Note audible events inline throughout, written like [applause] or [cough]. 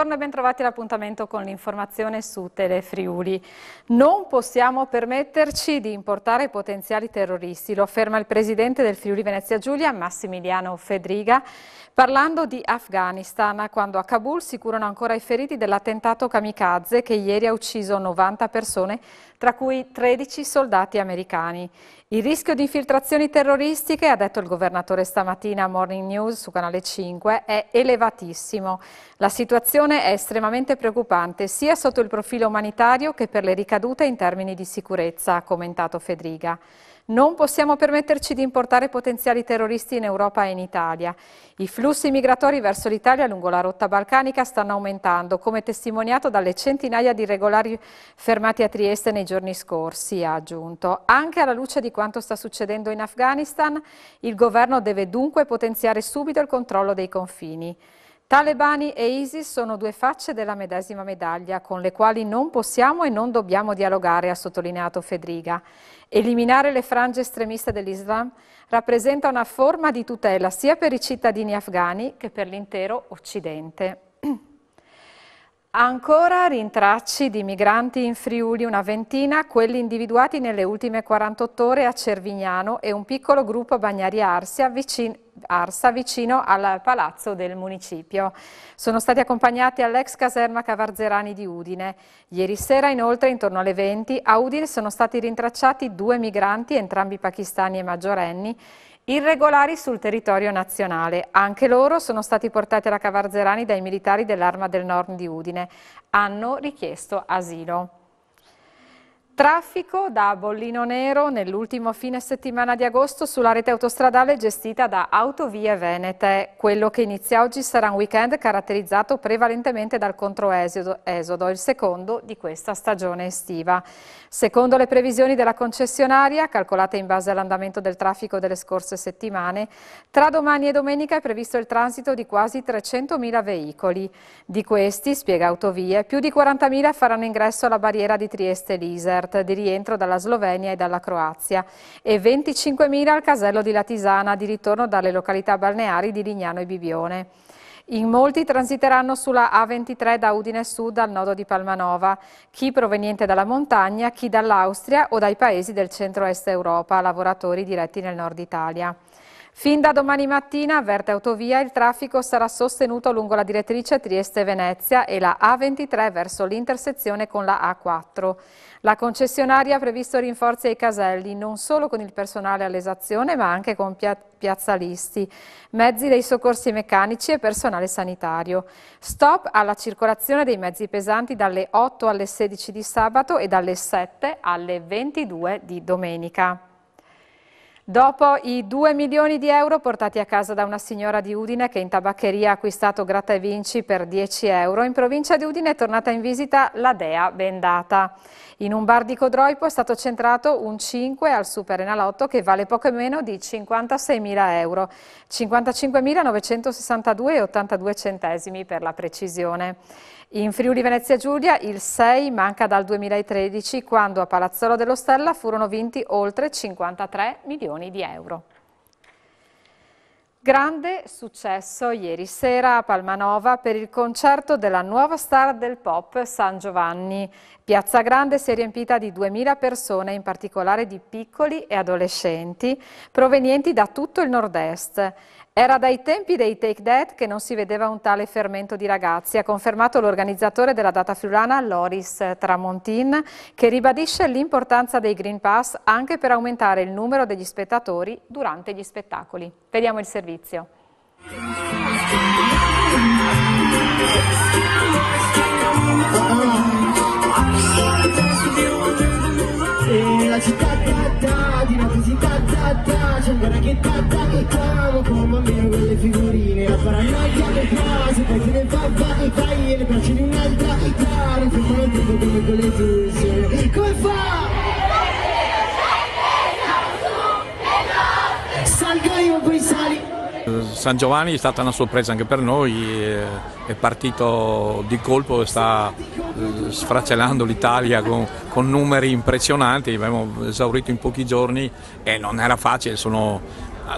Buongiorno e bentrovati all'appuntamento con l'informazione su Telefriuli. Non possiamo permetterci di importare potenziali terroristi, lo afferma il presidente del Friuli Venezia Giulia, Massimiliano Fedriga, parlando di Afghanistan, quando a Kabul si curano ancora i feriti dell'attentato kamikaze che ieri ha ucciso 90 persone, tra cui 13 soldati americani. Il rischio di infiltrazioni terroristiche, ha detto il governatore stamattina a Morning News su Canale 5, è elevatissimo. La situazione è estremamente preoccupante sia sotto il profilo umanitario che per le ricadute in termini di sicurezza, ha commentato Fedriga. Non possiamo permetterci di importare potenziali terroristi in Europa e in Italia. I flussi migratori verso l'Italia lungo la rotta balcanica stanno aumentando, come testimoniato dalle centinaia di regolari fermati a Trieste nei giorni scorsi, ha aggiunto. Anche alla luce di quanto sta succedendo in Afghanistan, il governo deve dunque potenziare subito il controllo dei confini. Talebani e ISIS sono due facce della medesima medaglia con le quali non possiamo e non dobbiamo dialogare, ha sottolineato Fedriga. Eliminare le frange estremiste dell'Islam rappresenta una forma di tutela sia per i cittadini afghani che per l'intero Occidente. Ancora rintracci di migranti in Friuli, una ventina, quelli individuati nelle ultime 48 ore a Cervignano e un piccolo gruppo Bagnari Arsia vicino, Arsa vicino al palazzo del municipio. Sono stati accompagnati all'ex caserma Cavarzerani di Udine. Ieri sera inoltre intorno alle 20 a Udine sono stati rintracciati due migranti, entrambi pakistani e maggiorenni, irregolari sul territorio nazionale. Anche loro sono stati portati alla Cavarzerani dai militari dell'Arma del Nord di Udine. Hanno richiesto asilo. Traffico da Bollino Nero nell'ultimo fine settimana di agosto sulla rete autostradale gestita da Autovie Venete. Quello che inizia oggi sarà un weekend caratterizzato prevalentemente dal controesodo, il secondo di questa stagione estiva. Secondo le previsioni della concessionaria, calcolate in base all'andamento del traffico delle scorse settimane, tra domani e domenica è previsto il transito di quasi 300.000 veicoli. Di questi, spiega Autovie, più di 40.000 faranno ingresso alla barriera di Trieste-Liser all'alert di rientro dalla Slovenia e dalla Croazia e 25.000 al casello di Latisana di ritorno dalle località balneari di Lignano e Bibione. In molti transiteranno sulla A23 da Udine Sud al nodo di Palmanova, chi proveniente dalla montagna, chi dall'Austria o dai paesi del centro-est Europa, lavoratori diretti nel nord Italia. Fin da domani mattina, avverte Autovia, il traffico sarà sostenuto lungo la direttrice Trieste-Venezia e la A23 verso l'intersezione con la A4. La concessionaria ha previsto rinforzi ai caselli, non solo con il personale all'esazione, ma anche con piazzalisti, mezzi dei soccorsi meccanici e personale sanitario. Stop alla circolazione dei mezzi pesanti dalle 8 alle 16 di sabato e dalle 7 alle 22 di domenica. Dopo i 2 milioni di euro portati a casa da una signora di Udine che in tabaccheria ha acquistato gratta e vinci per 10 euro, in provincia di Udine è tornata in visita la Dea Bendata. In un bar di Codroipo è stato centrato un 5 al Super Enalotto che vale poco meno di 56.000 euro, 55.962,82 centesimi per la precisione. In Friuli Venezia Giulia il 6 manca dal 2013 quando a Palazzolo dello Stella furono vinti oltre 53 milioni di euro. Grande successo ieri sera a Palmanova per il concerto della nuova star del pop San Giovanni. Piazza Grande si è riempita di 2.000 persone, in particolare di piccoli e adolescenti, provenienti da tutto il nord-est. Era dai tempi dei Take That che non si vedeva un tale fermento di ragazzi, ha confermato l'organizzatore della data friulana Loris Tramontin, che ribadisce l'importanza dei Green Pass anche per aumentare il numero degli spettatori durante gli spettacoli. Vediamo il servizio. calcarimo poi sali. San Giovanni è stata una sorpresa anche per noi, eh, è partito di colpo sta eh, sfracellando l'Italia con, con numeri impressionanti, abbiamo esaurito in pochi giorni e non era facile, sono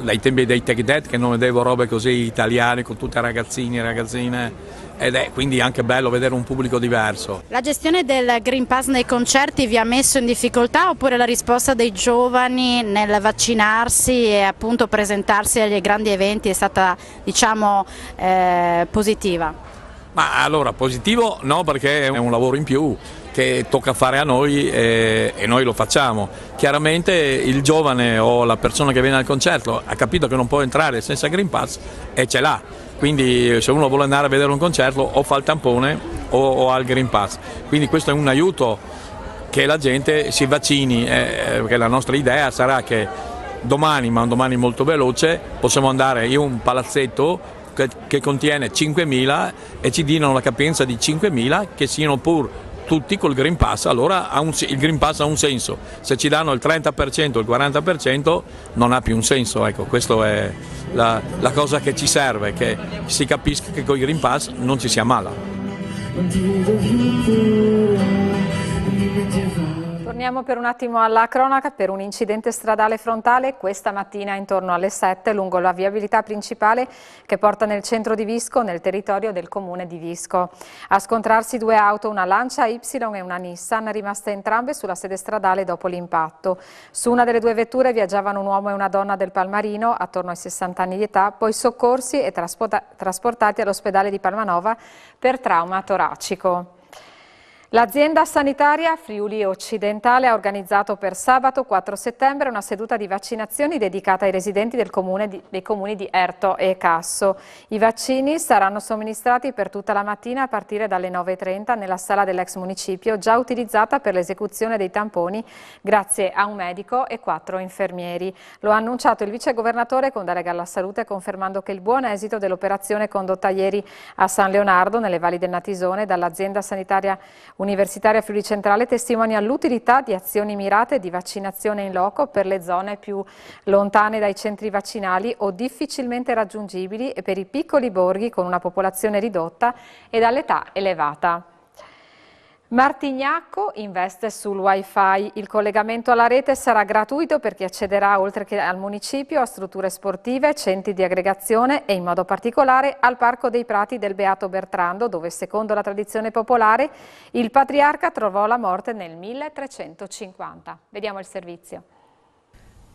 dai tempi dei Tech Dead che non vedevo robe così italiane con tutte ragazzini e ragazzine ed è quindi anche bello vedere un pubblico diverso. La gestione del Green Pass nei concerti vi ha messo in difficoltà oppure la risposta dei giovani nel vaccinarsi e appunto presentarsi agli grandi eventi è stata diciamo eh, positiva? Ma allora positivo no perché è un lavoro in più, che tocca fare a noi e, e noi lo facciamo. Chiaramente il giovane o la persona che viene al concerto ha capito che non può entrare senza Green Pass e ce l'ha, quindi se uno vuole andare a vedere un concerto o fa il tampone o, o ha il Green Pass, quindi questo è un aiuto che la gente si vaccini, eh, eh perché la nostra idea sarà che domani, ma un domani molto veloce, possiamo andare in un palazzetto che, che contiene 5.000 e ci diano la capienza di 5.000 che siano pur tutti col Green Pass, allora un, il Green Pass ha un senso. Se ci danno il 30%, o il 40% non ha più un senso. Ecco, questa è la, la cosa che ci serve, che si capisca che con il Green Pass non ci si ammala. Torniamo per un attimo alla cronaca per un incidente stradale frontale questa mattina intorno alle 7 lungo la viabilità principale che porta nel centro di Visco, nel territorio del comune di Visco. A scontrarsi due auto, una Lancia Y e una Nissan, rimaste entrambe sulla sede stradale dopo l'impatto. Su una delle due vetture viaggiavano un uomo e una donna del Palmarino, attorno ai 60 anni di età, poi soccorsi e trasportati all'ospedale di Palmanova per trauma toracico. L'azienda sanitaria Friuli Occidentale ha organizzato per sabato 4 settembre una seduta di vaccinazioni dedicata ai residenti di, dei comuni di Erto e Casso. I vaccini saranno somministrati per tutta la mattina a partire dalle 9.30 nella sala dell'ex municipio già utilizzata per l'esecuzione dei tamponi grazie a un medico e quattro infermieri. Lo ha annunciato il vicegovernatore con delega alla salute confermando che il buon esito dell'operazione condotta ieri a San Leonardo nelle valli del Natisone dall'azienda sanitaria Universitaria Friuli Centrale testimonia l'utilità di azioni mirate di vaccinazione in loco per le zone più lontane dai centri vaccinali o difficilmente raggiungibili e per i piccoli borghi con una popolazione ridotta e dall'età elevata. Martignacco investe sul wifi, il collegamento alla rete sarà gratuito per chi accederà oltre che al municipio a strutture sportive, centri di aggregazione e in modo particolare al Parco dei Prati del Beato Bertrando dove secondo la tradizione popolare il patriarca trovò la morte nel 1350. Vediamo il servizio.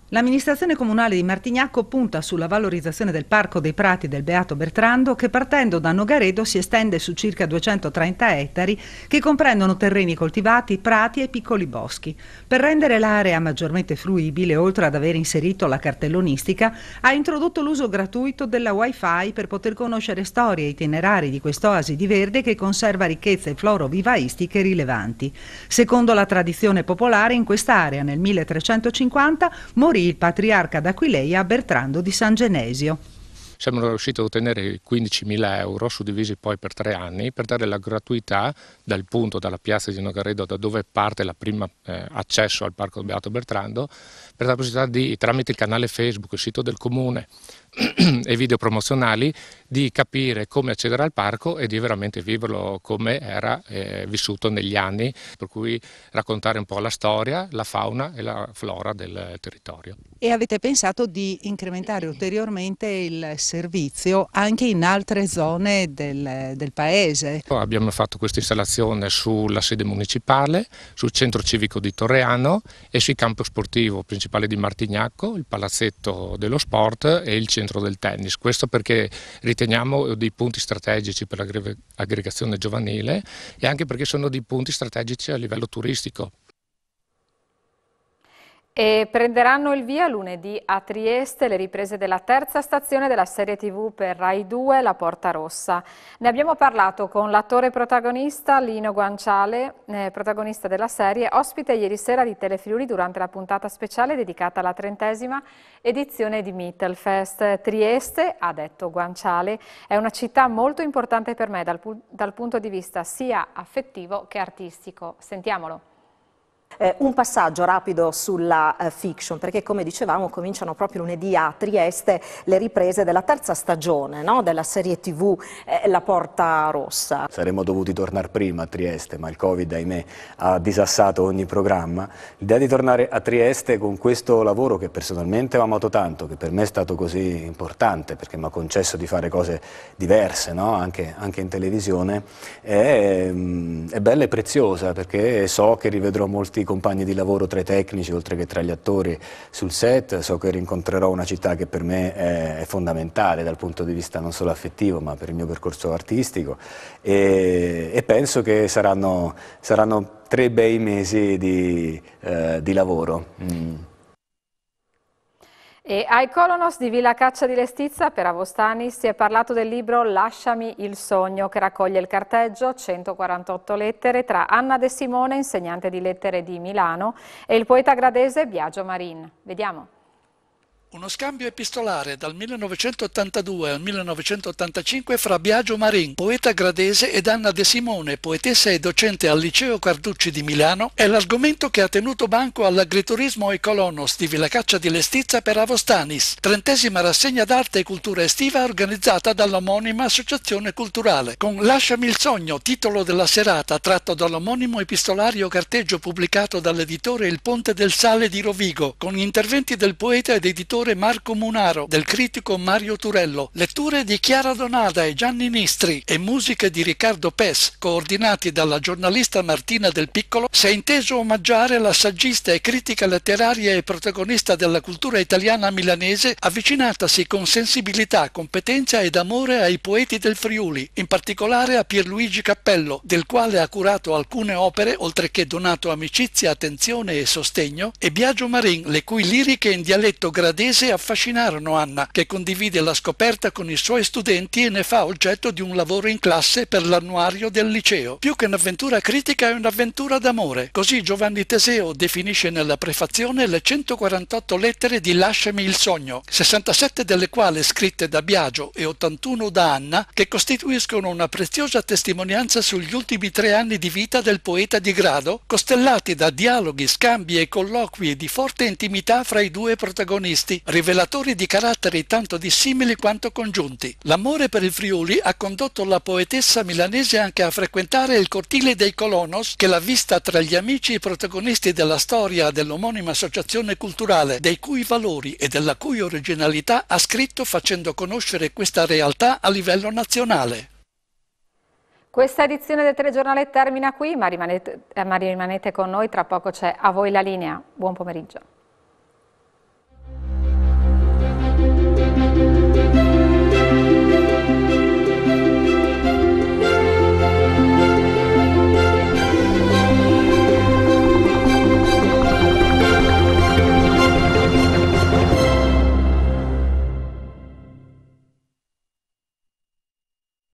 L'amministrazione comunale di Martignacco punta sulla valorizzazione del Parco dei Prati del Beato Bertrando che partendo da Nogaredo si estende su circa 230 ettari che comprendono terreni coltivati, prati e piccoli boschi. Per rendere l'area maggiormente fruibile, oltre ad aver inserito la cartellonistica, ha introdotto l'uso gratuito della Wi-Fi per poter conoscere storie e itinerari di quest'oasi di verde che conserva ricchezze florovivaistiche rilevanti. Secondo la tradizione popolare, in quest'area nel 1350 morì morì il patriarca d'Aquileia Bertrando di San Genesio. Siamo riusciti a ottenere 15.000 euro suddivisi poi per tre anni per dare la gratuità dal punto, dalla piazza di Nogaredo, da dove parte il primo eh, accesso al parco Beato Bertrando, per la possibilità di, tramite il canale Facebook, il sito del comune [clears throat] e video promozionali, di capire come accedere al parco e di veramente viverlo come era eh, vissuto negli anni, per cui raccontare un po' la storia, la fauna e la flora del territorio. E avete pensato di incrementare ulteriormente il servizio anche in altre zone del, del paese? Abbiamo fatto questa installazione informazione sulla sede municipale, sul centro civico di Torreano e sul campo sportivo principale di Martignacco, il palazzetto dello sport e il centro del tennis. Questo perché riteniamo dei punti strategici per l'aggregazione giovanile e anche perché sono dei punti strategici a livello turistico. E prenderanno il via lunedì a Trieste le riprese della terza stazione della serie tv per Rai 2, La Porta Rossa. Ne abbiamo parlato con l'attore protagonista Lino Guanciale, eh, protagonista della serie, ospite ieri sera di Telefriuli durante la puntata speciale dedicata alla trentesima edizione di Mittelfest. Trieste, ha detto Guanciale, è una città molto importante per me dal, dal punto di vista sia affettivo che artistico. Sentiamolo. Eh, un passaggio rapido sulla eh, fiction, perché come dicevamo cominciano proprio lunedì a Trieste le riprese della terza stagione no? della serie tv eh, La Porta Rossa. Saremmo dovuti tornare prima a Trieste, ma il Covid ahimè ha disassato ogni programma. L'idea di tornare a Trieste con questo lavoro che personalmente ho amato tanto, che per me è stato così importante, perché mi ha concesso di fare cose diverse, no? anche, anche, in televisione, è, mm, è bella e preziosa, perché so che rivedrò molti compagni di lavoro tra i tecnici oltre che tra gli attori sul set, so che rincontrerò una città che per me è, è fondamentale dal punto di vista non solo affettivo ma per il mio percorso artistico e, e penso che saranno, saranno, tre bei mesi di, eh, di lavoro. Mm. E ai Colonos di Villa Caccia di Lestizza per Avostani si è parlato del libro Lasciami il sogno che raccoglie il carteggio, 148 lettere, tra Anna De Simone, insegnante di lettere di Milano, e il poeta gradese Biagio Marin. Vediamo uno scambio epistolare dal 1982 al 1985 fra Biagio Marin, poeta gradese, ed Anna De Simone, poetessa e docente al Liceo Carducci di Milano, è l'argomento che ha tenuto banco all'agriturismo e colonos di Villacaccia di Lestizza per Avostanis, trentesima rassegna d'arte e cultura estiva organizzata dall'omonima associazione culturale, con Lasciami il sogno, titolo della serata, tratto dall'omonimo epistolario carteggio pubblicato dall'editore Il Ponte del Sale di Rovigo, con interventi del poeta ed editore l'autore Marco Munaro, del critico Mario Turello, letture di Chiara Donada e Gianni Nistri e musiche di Riccardo Pes, coordinati dalla giornalista Martina Del Piccolo, si è inteso omaggiare la saggista e critica letteraria e protagonista della cultura italiana milanese, avvicinatasi con sensibilità, competenza ed amore ai poeti del Friuli, in particolare a Pierluigi Cappello, del quale ha curato alcune opere, oltre che donato amicizia, attenzione e sostegno, e Biagio Marin, le cui liriche in dialetto gradese paese affascinarono Anna, che condivide la scoperta con i suoi studenti e ne fa oggetto di un lavoro in classe per l'annuario del liceo. Più che un'avventura critica è un'avventura d'amore. Così Giovanni Teseo definisce nella prefazione le 148 lettere di Lasciami il sogno, 67 delle quali scritte da Biagio e 81 da Anna, che costituiscono una preziosa testimonianza sugli ultimi tre anni di vita del poeta di grado, costellati da dialoghi, scambi e colloqui di forte intimità fra i due protagonisti fatti rivelatori di caratteri tanto dissimili quanto congiunti. L'amore per il Friuli ha condotto la poetessa milanese anche a frequentare il cortile dei Colonos, che l'ha vista tra gli amici e protagonisti della storia dell'omonima associazione culturale, dei cui valori e della cui originalità ha scritto facendo conoscere questa realtà a livello nazionale. Questa edizione del telegiornale termina qui, ma rimanete, eh, ma rimanete con noi, tra poco c'è a voi la linea. Buon pomeriggio.